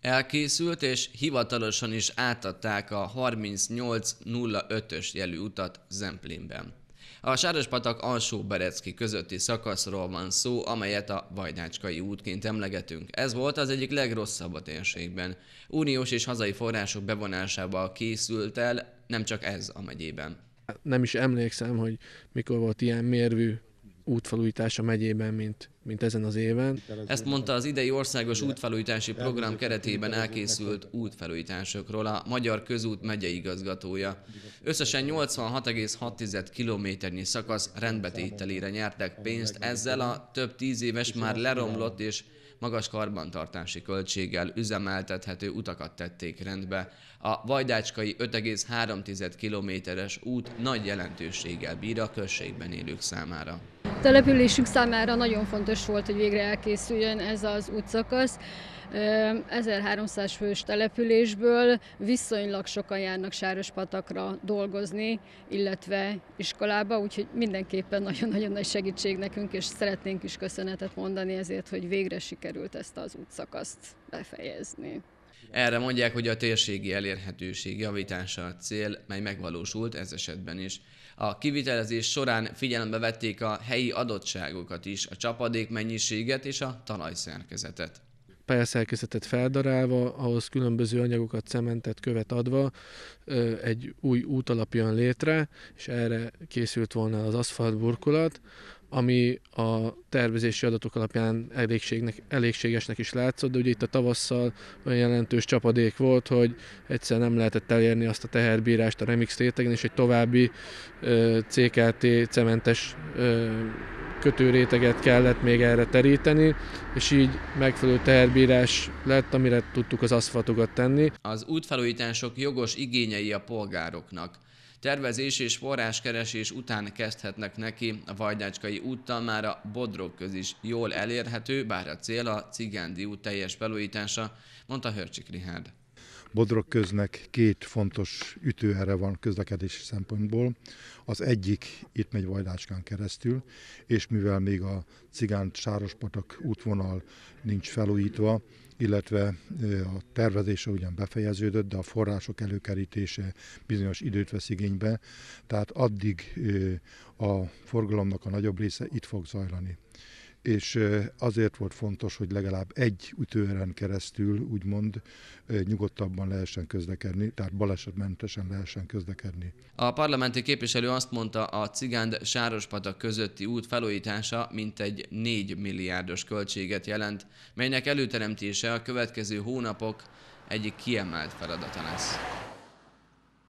elkészült, és hivatalosan is átadták a 3805-ös jelű utat Zemplénben. A Sárospatak alsó Berecki közötti szakaszról van szó, amelyet a Vajdácskai útként emlegetünk. Ez volt az egyik legrosszabb a térségben. Uniós és hazai források bevonásával készült el, nem csak ez a megyében. Nem is emlékszem, hogy mikor volt ilyen mérvű útfelújítása megyében, mint, mint ezen az éven. Ezt mondta az idei országos útfelújítási program keretében elkészült útfelújításokról a Magyar Közút megyei igazgatója. Összesen 86,6 kilométernyi szakasz rendbetételére nyertek pénzt, ezzel a több tíz éves már leromlott és magas karbantartási költséggel üzemeltethető utakat tették rendbe. A vajdácskai 5,3 kilométeres út nagy jelentőséggel bír a községben élők számára településünk számára nagyon fontos volt, hogy végre elkészüljön ez az útszakasz. 1300 fős településből viszonylag sokan járnak Sárospatakra dolgozni, illetve iskolába, úgyhogy mindenképpen nagyon-nagyon nagy segítség nekünk, és szeretnénk is köszönetet mondani ezért, hogy végre sikerült ezt az útszakaszt befejezni. Erre mondják, hogy a térségi elérhetőség javítása a cél, mely megvalósult ez esetben is. A kivitelezés során figyelembe vették a helyi adottságokat is, a csapadék mennyiséget és a talajszerkezetet pályaszerkészetet feldarálva, ahhoz különböző anyagokat, cementet, követ adva egy új út alapján létre, és erre készült volna az aszfaltburkolat, ami a tervezési adatok alapján elégségnek, elégségesnek is látszott, de ugye itt a tavasszal olyan jelentős csapadék volt, hogy egyszer nem lehetett elérni azt a teherbírást a remix rétegen, és egy további ö, CKT cementes ö, kötőréteget kellett még erre teríteni, és így megfelelő teherbírás lett, amire tudtuk az aszfaltokat tenni. Az útfelújítások jogos igényei a polgároknak. Tervezés és forráskeresés után kezdhetnek neki, a Vajdácskai úttal már a Bodrog köz is jól elérhető, bár a cél a Cigándi út teljes felújítása, mondta Hörcsik Rihárd. Bodrogköznek köznek két fontos ütőere van közlekedési szempontból. Az egyik itt megy Vajdácskán keresztül, és mivel még a cigánt Sárospatak útvonal nincs felújítva, illetve a tervezése ugyan befejeződött, de a források előkerítése bizonyos időt vesz igénybe, tehát addig a forgalomnak a nagyobb része itt fog zajlani és azért volt fontos, hogy legalább egy ütőeren keresztül, úgymond nyugodtabban lehessen közlekedni, tehát balesetmentesen lehessen közlekedni. A parlamenti képviselő azt mondta, a Cigánd Sárospatak közötti út felújítása mintegy 4 milliárdos költséget jelent, melynek előteremtése a következő hónapok egyik kiemelt feladata lesz.